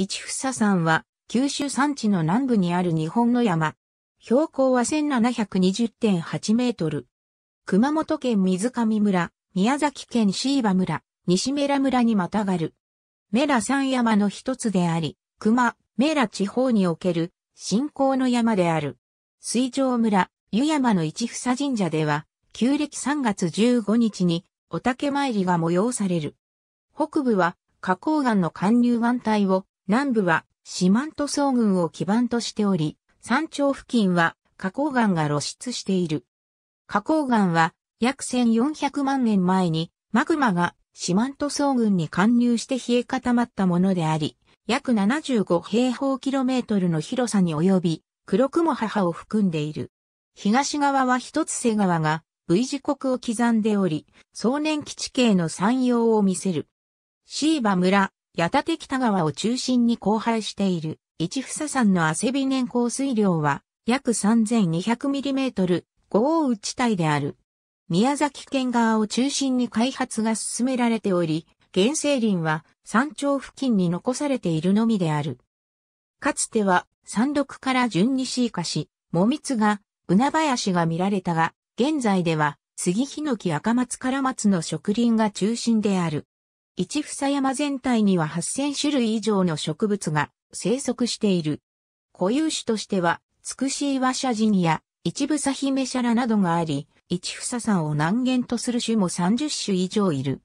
一房山は、九州山地の南部にある日本の山。標高は1720.8メートル。熊本県水上村、宮崎県椎葉村、西メラ村にまたがる。メラ山山の一つであり、熊、メラ地方における信仰の山である。水上村、湯山の一房神社では、旧暦3月15日にお竹参りが催される。北部は花崗岩の貫入岩帯を南部は四万十草群を基盤としており、山頂付近は花崗岩が露出している。花崗岩は約1400万年前にマグマが四万十草群に貫入して冷え固まったものであり、約75平方キロメートルの広さに及び、黒雲母を含んでいる。東側は一つ瀬川が V 字国を刻んでおり、壮年基地形の山陽を見せる。椎葉村、八立北川を中心に荒廃している、市房山の汗び年降水量は、約 3200mm、豪雨地帯である。宮崎県側を中心に開発が進められており、原生林は山頂付近に残されているのみである。かつては山麓から順に進化し、もみつが、うなばやしが見られたが、現在では杉ヒノキ赤松から松の植林が中心である。一房山全体には8000種類以上の植物が生息している。固有種としては、つくしいわしゃじんや、一房姫しゃらなどがあり、一房山を難言とする種も30種以上いる。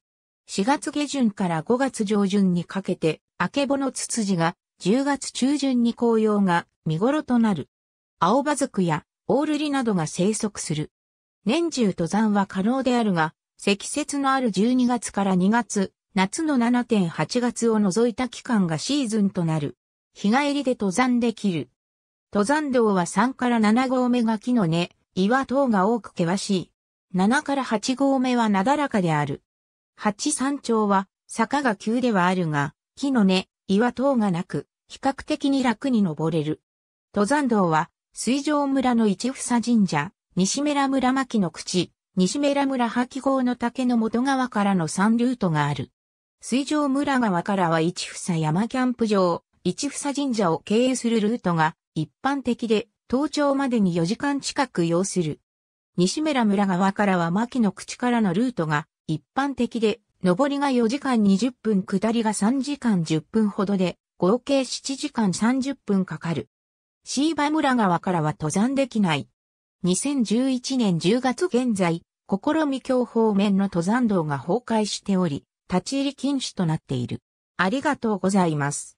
4月下旬から5月上旬にかけて、あけぼのツツジが、10月中旬に紅葉が見頃となる。青葉族やオールリなどが生息する。年中登山は可能であるが、積雪のある12月から2月、夏の7.8月を除いた期間がシーズンとなる。日帰りで登山できる。登山道は3から7合目が木の根、岩等が多く険しい。7から8合目はなだらかである。八山頂は坂が急ではあるが、木の根、岩等がなく、比較的に楽に登れる。登山道は、水上村の市房神社、西村村牧の口、西村村八号の竹の元川からの山ルートがある。水上村川からは一房山キャンプ場、一房神社を経由するルートが一般的で、登頂までに4時間近く要する。西村村川からは牧の口からのルートが一般的で、上りが4時間20分、下りが3時間10分ほどで、合計7時間30分かかる。椎葉村川からは登山できない。2011年10月現在、試み峡方面の登山道が崩壊しており、立ち入り禁止となっている。ありがとうございます。